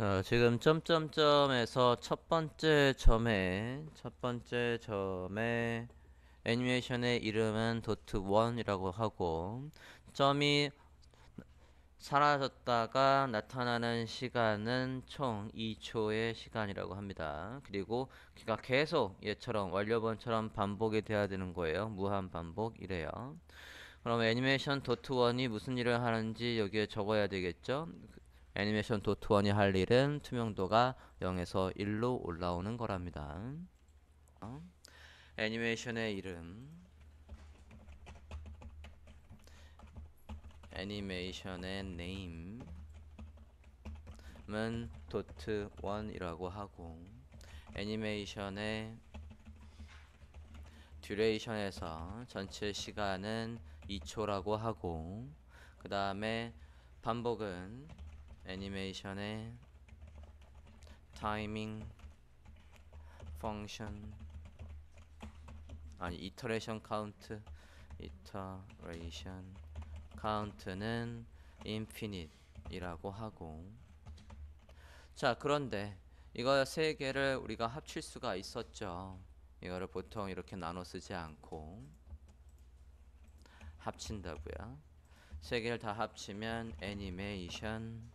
자, 지금 점점점에서 첫 번째 점에 첫 번째 점에 애니메이션의 이름은 도트 1이라고 하고 점이 사라졌다가 나타나는 시간은 총 2초의 시간이라고 합니다. 그리고 그가 계속 얘처럼 완료번처럼 반복이 돼야 되는 거예요. 무한 반복이래요. 그럼 애니메이션 도트 원이 무슨 일을 하는지 여기에 적어야 되겠죠? 애니메이션 도트원이 할 일은 투명도가 0에서 1로 올라오는 거랍니다. 어? 애니메이션의 이름 애니메이션의 네임은 도트원이라고 하고 애니메이션의 듀레이션에서 전체 시간은 2초라고 하고 그 다음에 반복은 애니메이션의 타이밍 펑션 아니 이터레이션 카운트 이터레이션 카운트는 인피닛이라고 하고 자 그런데 이거 세 개를 우리가 합칠 수가 있었죠 이거를 보통 이렇게 나눠 쓰지 않고 합친다고요 세 개를 다 합치면 애니메이션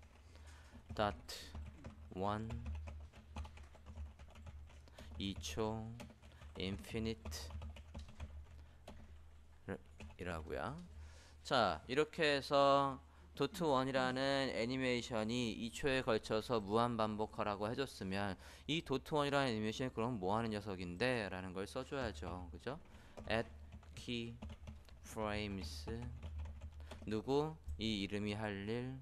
dot one 2초 infinite 이라고요 자 이렇게 해서 도트1이라는 애니메이션이 2초에 걸쳐서 무한반복하라고 해줬으면 이 도트1이라는 애니메이션이 그럼 뭐하는 녀석인데? 라는 걸 써줘야죠 그죠? at key frames 누구? 이 이름이 할일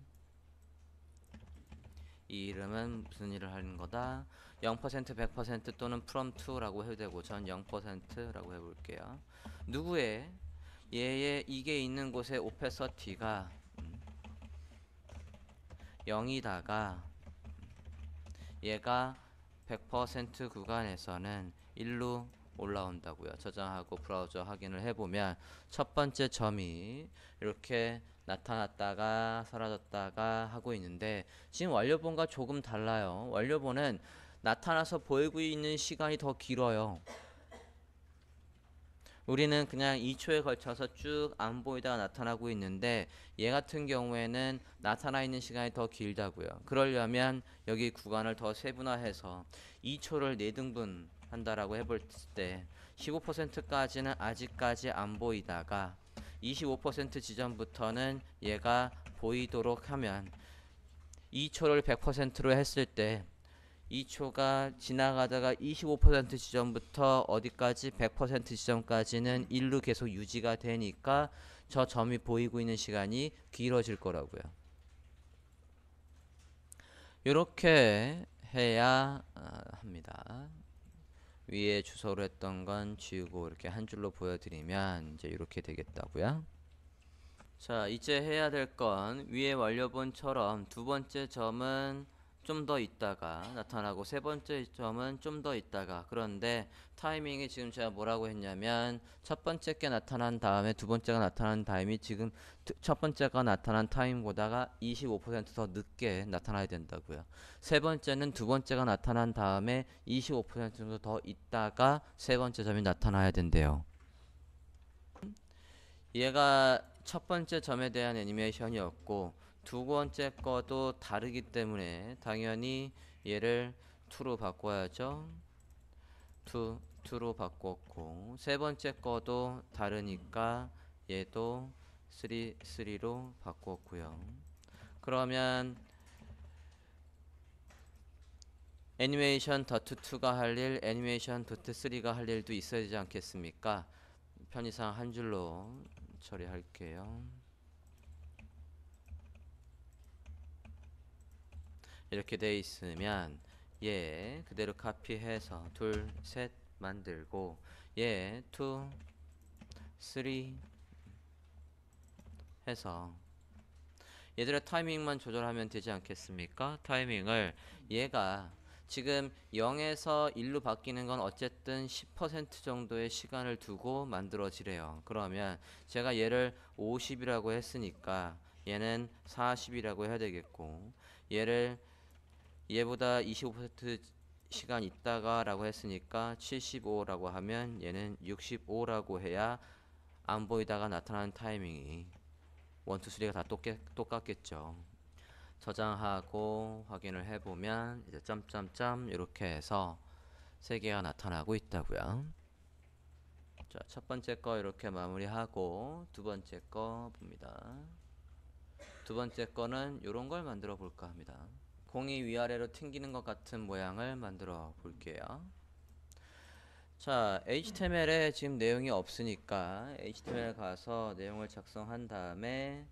이 이름은 무슨 일을 하는 거다 0% 100% 또는 from to라고 해도 되고 전 0%라고 해볼게요 누구의 얘의 이게 있는 곳에 오페서티가 0이다가 음, 음, 얘가 100% 구간에서는 1로 올라온다고요. 저장하고 브라우저 확인을 해보면 첫 번째 점이 이렇게 나타났다가 사라졌다가 하고 있는데 지금 완료본과 조금 달라요. 완료본은 나타나서 보이고 있는 시간이 더 길어요. 우리는 그냥 2초에 걸쳐서 쭉 안 보이다가 나타나고 있는데 얘 같은 경우에는 나타나 있는 시간이 더 길다고요. 그러려면 여기 구간을 더 세분화해서 2초를 4등분 한다라고 해볼 때 15%까지는 아직까지 안 보이다가 25% 지점부터는 얘가 보이도록 하면 2초를 100%로 했을 때 2초가 지나가다가 25% 지점부터 어디까지 100% 지점까지는 1로 계속 유지가 되니까 저 점이 보이고 있는 시간이 길어질 거라고요. 이렇게 해야 아, 합니다. 위에 주소로 했던 건 지우고 이렇게 한 줄로 보여드리면 이제 이렇게 되겠다고요. 자 이제 해야 될 건 위에 완료본처럼 두 번째 점은 좀더 있다가 나타나고 세 번째 점은 좀 더 있다가 그런데 타이밍이 지금 제가 뭐라고 했냐면 첫 번째 게 나타난 다음에 두 번째가 나타난 타임이 지금 첫 번째가 나타난 타임보다가 25%더 늦게 나타나야 된다고요. 세 번째는 두 번째가 나타난 다음에 25% 정도 더 있다가 세 번째 점이 나타나야 된대요. 얘가 첫 번째 점에 대한 애니메이션이었고 두 번째 거도 다르기 때문에 당연히 얘를 투로 바꿔야죠. 투 투로 바꿨고 세 번째 거도 다르니까 얘도 3 3로 바꿨고요. 그러면 애니메이션 2가 할 일, 애니메이션 3가 할 일도 있어야 되지 않겠습니까? 편의상 한 줄로 처리할게요. 이렇게 돼 있으면 예 그대로 카피해서 둘셋 만들고 예 쓰리 해서 얘들의 타이밍만 조절하면 되지 않겠습니까? 타이밍을 얘가 지금 0에서 1로 바뀌는 건 어쨌든 10% 정도의 시간을 두고 만들어지래요. 그러면 제가 얘를 50이라고 했으니까 얘는 40이라고 해야 되겠고 얘를 얘보다 25% 시간 있다가 라고 했으니까 75라고 하면 얘는 65라고 해야 안 보이다가 나타나는 타이밍이 1, 2, 3가 다 똑같, 똑같겠죠 저장하고 확인을 해보면 이제 점점점 이렇게 해서 3개가 나타나고 있다고요 자, 첫 번째 거 이렇게 마무리하고 두 번째 거 봅니다. 두 번째 거는 이런 걸 만들어 볼까 합니다. 공이 위아래로 튕기는 것 같은 모양을 만들어 볼게요. 자, HTML에 지금 내용이 없으니까 HTML 가서 내용을 작성한 다음에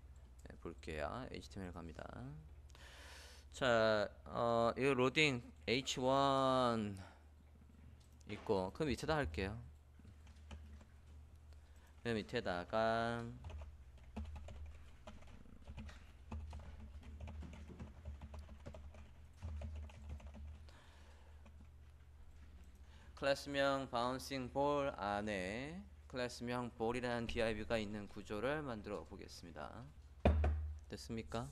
네, 볼게요. HTML 갑니다. 자, 어, 이 로딩 H1 있고 그 밑에다 할게요. 그 밑에다가 클래스명 바운싱 볼 안에 클래스명 볼이라는 div가 있는 구조를 만들어 보겠습니다. 됐습니까?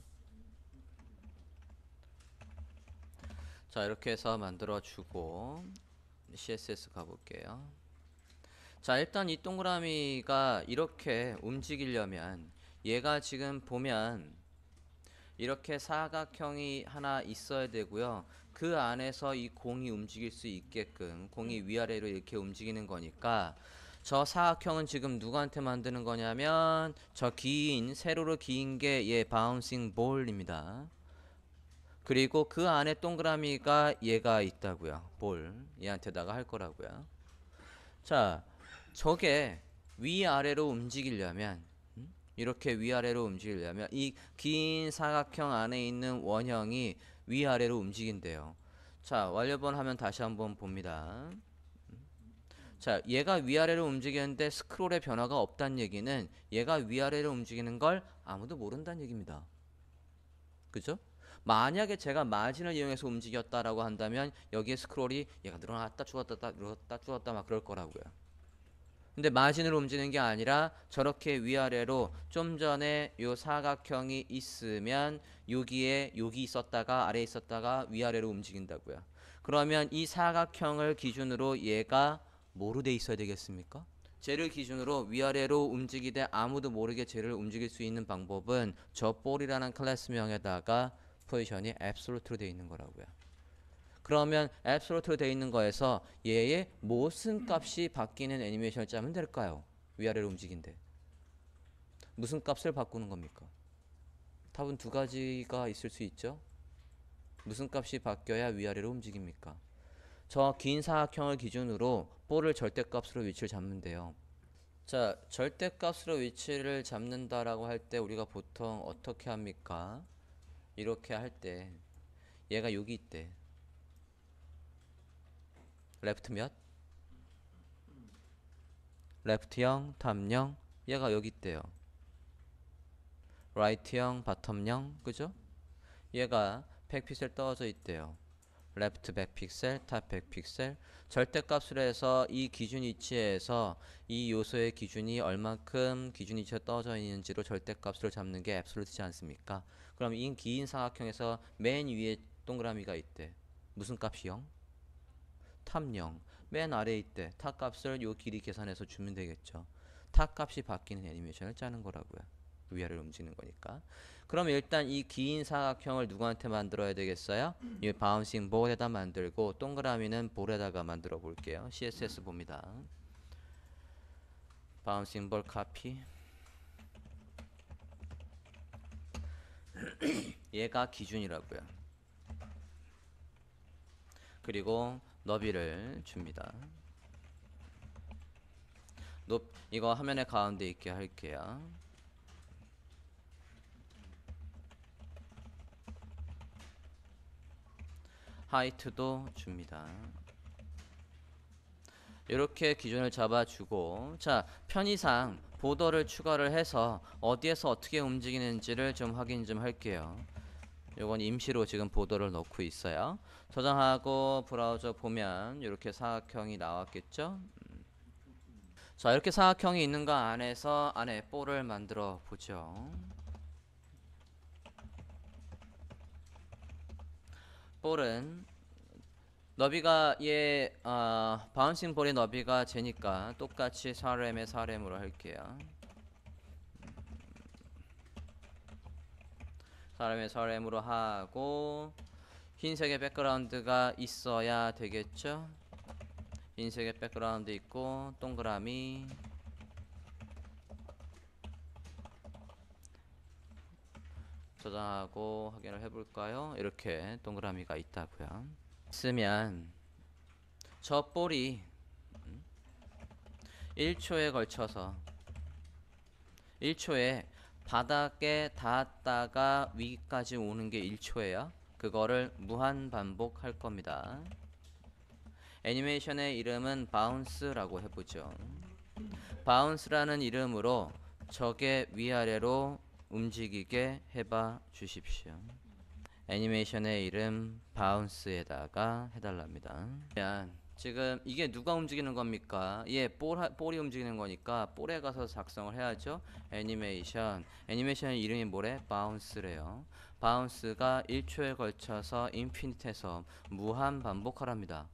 자 이렇게 해서 만들어 주고 css 가볼게요 자 일단 이 동그라미가 이렇게 움직이려면 얘가 지금 보면 이렇게 사각형이 하나 있어야 되고요 그 안에서 이 공이 움직일 수 있게끔 공이 음. 위아래로 이렇게 움직이는 거니까 저 사각형은 지금 누구한테 만드는 거냐면 저 긴 세로로 긴 게 얘 바운싱 볼입니다. 그리고 그 안에 동그라미가 얘가 있다고요. 볼 얘한테다가 할 거라고요. 자, 저게 위아래로 움직이려면 음? 이렇게 위아래로 움직이려면 이 긴 사각형 안에 있는 원형이 위아래로 움직인대요. 자, 완료번 하면 다시 한번 봅니다. 자, 얘가 위아래로 움직이는데 스크롤의 변화가 없다는 얘기는 얘가 위아래로 움직이는 걸 아무도 모른다는 얘기입니다. 그죠? 만약에 제가 마진을 이용해서 움직였다라고 한다면 여기에 스크롤이 얘가 늘어났다 죽었다 늘었다 죽었다막 그럴 거라고요. 근데 마진으로 움직이는 게 아니라 저렇게 위아래로 좀 전에 요 사각형이 있으면 여기에 여기 있었다가 아래에 있었다가 위아래로 움직인다고요. 그러면 이 사각형을 기준으로 얘가 뭐로 돼 있어야 되겠습니까? 쟤를 기준으로 위아래로 움직이되 아무도 모르게 쟤를 움직일 수 있는 방법은 저 볼이라는 클래스명에다가 포지션이 앱솔루트로 돼 있는 거라고요. 그러면 앱스루트로 되어 있는 거에서 얘의 무슨 값이 바뀌는 애니메이션을 짜면 될까요? 위아래로 움직인데 무슨 값을 바꾸는 겁니까? 답은 두 가지가 있을 수 있죠. 무슨 값이 바뀌어야 위아래로 움직입니까? 저 긴 사각형을 기준으로 볼을 절대값으로 위치를 잡는데요. 자, 절대값으로 위치를 잡는다라고 할 때 우리가 보통 어떻게 합니까? 이렇게 할 때 얘가 여기 있대. 레프트 몇? 레프트 0, 탑 0. 얘가 여기 있대요. 라이트 0, 바텀 0. 그죠? 얘가 100픽셀 떨어져 있대요. 레프트 100픽셀, 탑 100픽셀. 절대값으로 해서 이 기준 위치에서 이 요소의 기준이 얼만큼 기준 위치에 떨어져 있는지로 절대값을 잡는 게 앱솔루트지 않습니까? 그럼 이 긴 사각형에서 맨 위에 동그라미가 있대. 무슨 값이 0? 탑0 맨 아래 있대 탑 값을 요 길이 계산해서 주면 되겠죠 탑 값이 바뀌는 애니메이션을 짜는 거라고요 위아래 움직이는 거니까 그럼 일단 이긴 사각형을 누구한테 만들어야 되겠어요? 이 바운싱 볼에다 만들고 동그라미는 볼에다가 만들어 볼게요 CSS 봅니다 바운싱 볼 카피 얘가 기준이라고요 그리고 너비를 줍니다. 높 이거 화면에 가운데 있게 할게요. 하이트도 줍니다. 이렇게 기준을 잡아주고 자 편의상 보더를 추가를 해서 어디에서 어떻게 움직이는지를 좀 확인 좀 할게요. 요건 임시로 지금 보도를 넣고 있어요. 저장하고 브라우저 보면 이렇게 사각형이 나왔겠죠? 음. 자 이렇게 사각형이 있는 거 안에서 안에 볼을 만들어 보죠. 볼은 너비가 얘 어, 바운싱 볼의 너비가 제니까 똑같이 4렘에 4렘으로 할게요. 사람의 사람으로 하고 흰색의 백그라운드가 있어야 되겠죠 흰색의 백그라운드 있고 동그라미 저장하고 확인을 해볼까요? 이렇게 동그라미가 있다고요 쓰면 저 볼이 1초에 음? 걸쳐서 1초에 바닥에 닿았다가 위까지 오는 게 1초예요. 그거를 무한 반복할 겁니다. 애니메이션의 이름은 바운스라고 해보죠. 바운스라는 이름으로 적의 위아래로 움직이게 해봐 주십시오. 애니메이션의 이름 바운스에다가 해달랍니다. 지금 이게 누가 움직이는 겁니까? 예, 볼, 볼이 움직이는 거니까 볼에 가서 작성을 해야죠. 애니메이션. 애니메이션 이름이 뭐래? 바운스래요. 바운스가 1초에 걸쳐서 인피니트에서 무한 반복하랍니다.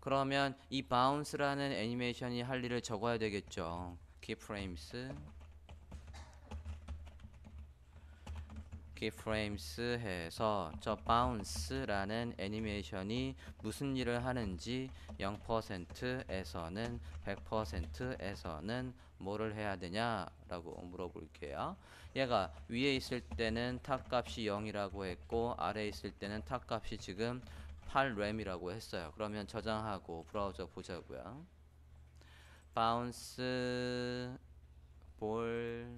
그러면 이 바운스라는 애니메이션이 할 일을 적어야 되겠죠. 키프레임스 k e y f r 해서 저바운스라는 애니메이션이 무슨 일을 하는지 0%에서는 100%에서는 뭐를 해야 되냐라고 물어볼게요. 얘가 위에 있을 때는 탑값이 0이라고 했고 아래 있을 때는 탑값이 지금 8램이라고 했어요. 그러면 저장하고 브라우저 보자고요. b o u 볼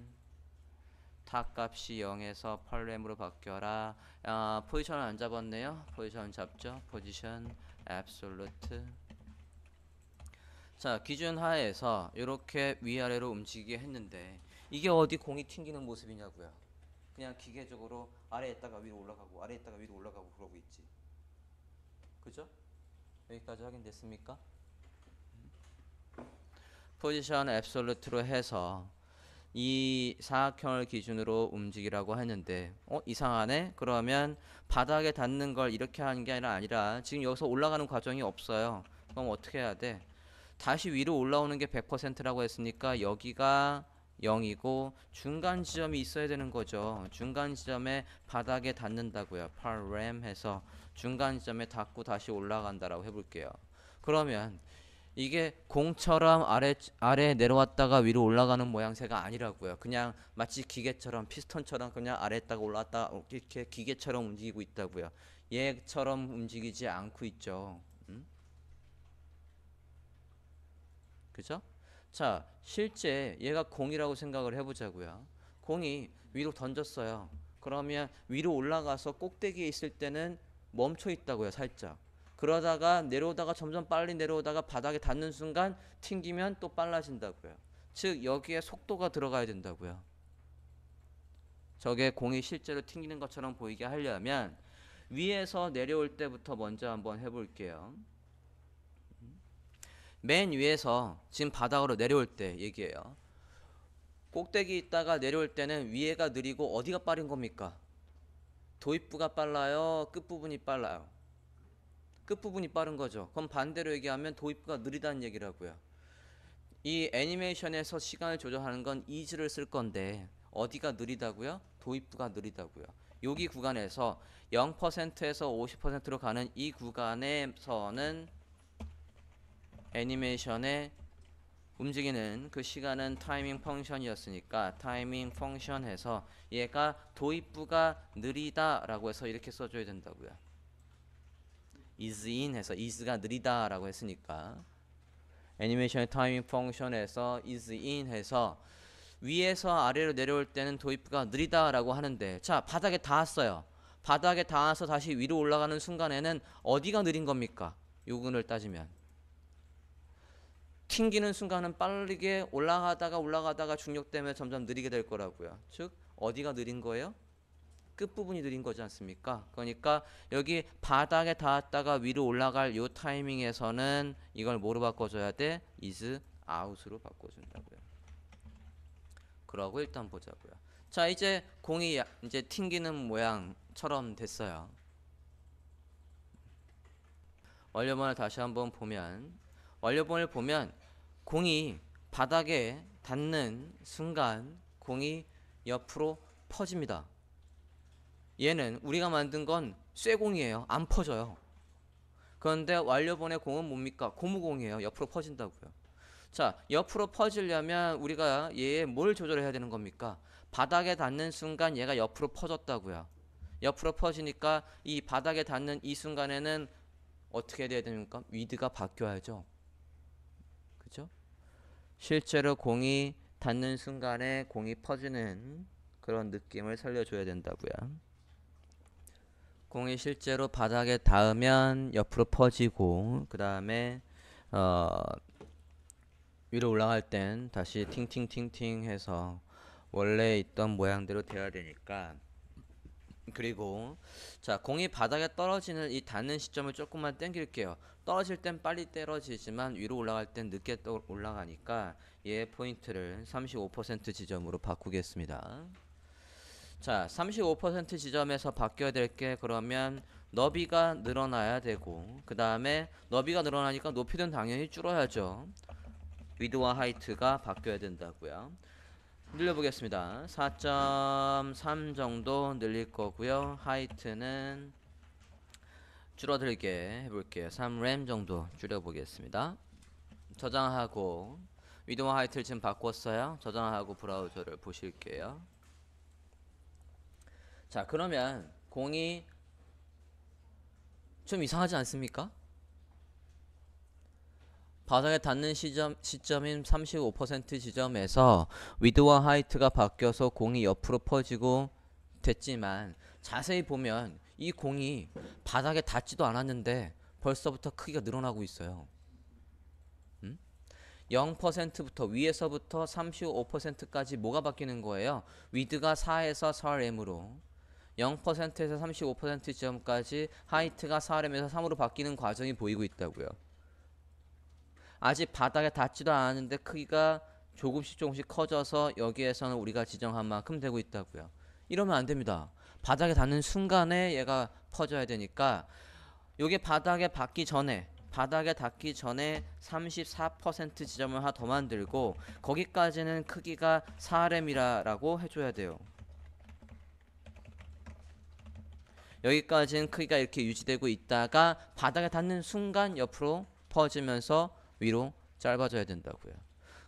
하값이 0에서 8렘으로 바뀌어라 아, 포지션을 안 잡았네요 포지션 잡죠 포지션 앱솔루트 자 기준 하에서 이렇게 위아래로 움직이게 했는데 이게 어디 공이 튕기는 모습이냐고요 그냥 기계적으로 아래에 있다가 위로 올라가고 아래에 있다가 위로 올라가고 그러고 있지 그죠? 여기까지 확인됐습니까? 포지션 앱솔루트로 해서 이 사각형을 기준으로 움직이라고 했는데 어 이상하네 그러면 바닥에 닿는 걸 이렇게 하는 게 아니라 아니라 지금 여기서 올라가는 과정이 없어요 그럼 어떻게 해야 돼 다시 위로 올라오는 게 100%라고 했으니까 여기가 0이고 중간 지점이 있어야 되는 거죠. 중간 지점에 바닥에 닿는다고요. 파램 해서 중간 지점에 닿고 다시 올라간다라고 해볼게요. 그러면 이게 공처럼 아래 아래 내려왔다가 위로 올라가는 모양새가 아니라고요. 그냥 마치 기계처럼 피스톤처럼 그냥 아래다가 올라왔다 이렇게 기계처럼 움직이고 있다고요. 얘처럼 움직이지 않고 있죠. 음? 그죠? 자, 실제 얘가 공이라고 생각을 해보자고요. 공이 위로 던졌어요. 그러면 위로 올라가서 꼭대기에 있을 때는 멈춰 있다고요, 살짝. 그러다가 내려오다가 점점 빨리 내려오다가 바닥에 닿는 순간 튕기면 또 빨라진다고요. 즉 여기에 속도가 들어가야 된다고요. 저게 공이 실제로 튕기는 것처럼 보이게 하려면 위에서 내려올 때부터 먼저 한번 해볼게요. 맨 위에서 지금 바닥으로 내려올 때얘기해요 꼭대기 있다가 내려올 때는 위에가 느리고 어디가 빠른 겁니까? 도입부가 빨라요? 끝부분이 빨라요? 끝부분이 빠른 거죠. 그럼 반대로 얘기하면 도입부가 느리다는 얘기라고요. 이 애니메이션에서 시간을 조절하는 건 이즈를 쓸 건데 어디가 느리다고요? 도입부가 느리다고요. 여기 구간에서 0%에서 50%로 가는 이 구간에서는 애니메이션의 움직이는 그 시간은 타이밍 펑션이었으니까 타이밍 펑션에서 얘가 도입부가 느리다라고 해서 이렇게 써줘야 된다고요. is in 해서 is가 느리다라고 했으니까 애니메이션의 타이밍 펑션에서 is in 해서 위에서 아래로 내려올 때는 도입부가 느리다라고 하는데 자 바닥에 닿았어요. 바닥에 닿아서 다시 위로 올라가는 순간에는 어디가 느린 겁니까? 요근을 따지면 튕기는 순간은 빠르게 올라가다가 올라가다가 중력 때문에 점점 느리게 될 거라고요. 즉 어디가 느린 거예요? 끝부분이 느린 거지 않습니까? 그러니까 여기 바닥에 닿았다가 위로 올라갈 요 타이밍에서는 이걸 뭐로 바꿔줘야 돼? is out으로 바꿔준다고요. 그러고 일단 보자고요. 자 이제 공이 이제 튕기는 모양처럼 됐어요. 원료본을 다시 한번 보면 원료본을 보면 공이 바닥에 닿는 순간 공이 옆으로 퍼집니다. 얘는 우리가 만든 건 쇠공이에요. 안 퍼져요. 그런데 완료본의 공은 뭡니까? 고무공이에요. 옆으로 퍼진다고요. 자, 옆으로 퍼지려면 우리가 얘에 뭘 조절해야 되는 겁니까? 바닥에 닿는 순간 얘가 옆으로 퍼졌다고요. 옆으로 퍼지니까 이 바닥에 닿는 이 순간에는 어떻게 돼야 됩니까? 위드가 바뀌어야죠. 그죠? 실제로 공이 닿는 순간에 공이 퍼지는 그런 느낌을 살려줘야 된다고요. 공이 실제로 바닥에 닿으면 옆으로 퍼지고 그 다음에 어, 위로 올라갈 땐 다시 팅팅팅팅 해서 원래 있던 모양대로 돼야 되니까 그리고 자 공이 바닥에 떨어지는 이 닿는 시점을 조금만 땡길게요 떨어질 땐 빨리 떨어지지만 위로 올라갈 땐 늦게 올라가니까 얘 포인트를 35% 지점으로 바꾸겠습니다 자, 35% 지점에서 바뀌어야 될 게 그러면 너비가 늘어나야 되고 그 다음에 너비가 늘어나니까 높이는 당연히 줄어야죠. 위드와 하이트가 바뀌어야 된다고요. 늘려보겠습니다. 4.3 정도 늘릴 거고요. 하이트는 줄어들게 해볼게요. 3 램 정도 줄여보겠습니다. 저장하고 위드와 하이트를 지금 바꿨어요. 저장하고 브라우저를 보실게요. 자, 그러면 공이 좀 이상하지 않습니까? 바닥에 닿는 시점, 시점인 35% 지점에서 위드와 하이트가 바뀌어서 공이 옆으로 퍼지고 됐지만 자세히 보면 이 공이 바닥에 닿지도 않았는데 벌써부터 크기가 늘어나고 있어요. 음? 0%부터 위에서부터 35%까지 뭐가 바뀌는 거예요? 위드가 4에서 4m으로 0%에서 35% 지점까지 하이트가 4렘에서 3으로 바뀌는 과정이 보이고 있다고요. 아직 바닥에 닿지도 않았는데 크기가 조금씩 조금씩 커져서 여기에서는 우리가 지정한 만큼 되고 있다고요. 이러면 안 됩니다. 바닥에 닿는 순간에 얘가 퍼져야 되니까 요게 바닥에 닿기 전에 바닥에 닿기 전에 34% 지점을 하더 만들고 거기까지는 크기가 4렘이라고 해줘야 돼요. 여기까지는 크기가 이렇게 유지되고 있다가 바닥에 닿는 순간 옆으로 퍼지면서 위로 짧아져야 된다고요.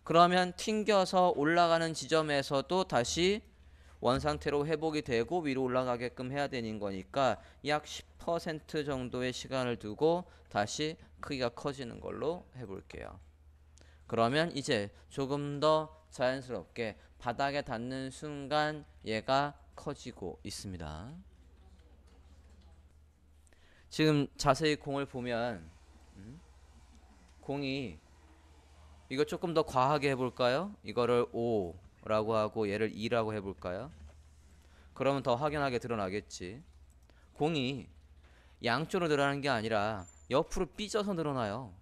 그러면 튕겨서 올라가는 지점에서도 다시 원 상태로 회복이 되고 위로 올라가게끔 해야 되는 거니까 약 10% 정도의 시간을 두고 다시 크기가 커지는 걸로 해볼게요. 그러면 이제 조금 더 자연스럽게 바닥에 닿는 순간 얘가 커지고 있습니다. 지금 자세히 공을 보면 음? 공이 이거 조금 더 과하게 해볼까요? 이거를 5라고 하고 얘를 2라고 해볼까요? 그러면 더 확연하게 드러나겠지. 공이 양쪽으로 늘어나는 게 아니라 옆으로 삐져서 늘어나요.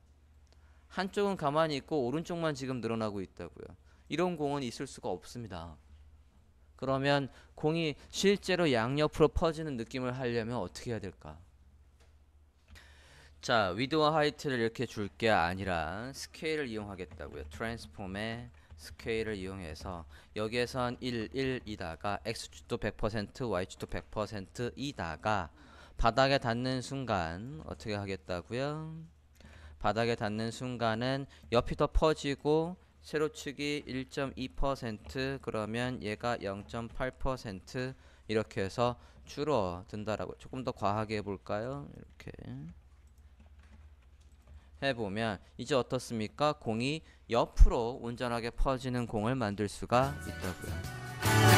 한쪽은 가만히 있고 오른쪽만 지금 늘어나고 있다고요. 이런 공은 있을 수가 없습니다. 그러면 공이 실제로 양옆으로 퍼지는 느낌을 하려면 어떻게 해야 될까? 자, 위드와 하이트를 이렇게 줄 게 아니라 스케일을 이용하겠다고요. 트랜스폼의 스케일을 이용해서 여기에선 1, 1이다가 x축도 100%, y축도 100%이다가 바닥에 닿는 순간 어떻게 하겠다고요? 바닥에 닿는 순간은 옆이 더 퍼지고 세로축이 1.2% 그러면 얘가 0.8% 이렇게 해서 줄어든다라고 조금 더 과하게 해볼까요? 이렇게 해보면 이제 어떻습니까? 공이 옆으로 온전하게 퍼지는 공을 만들 수가 있다고요.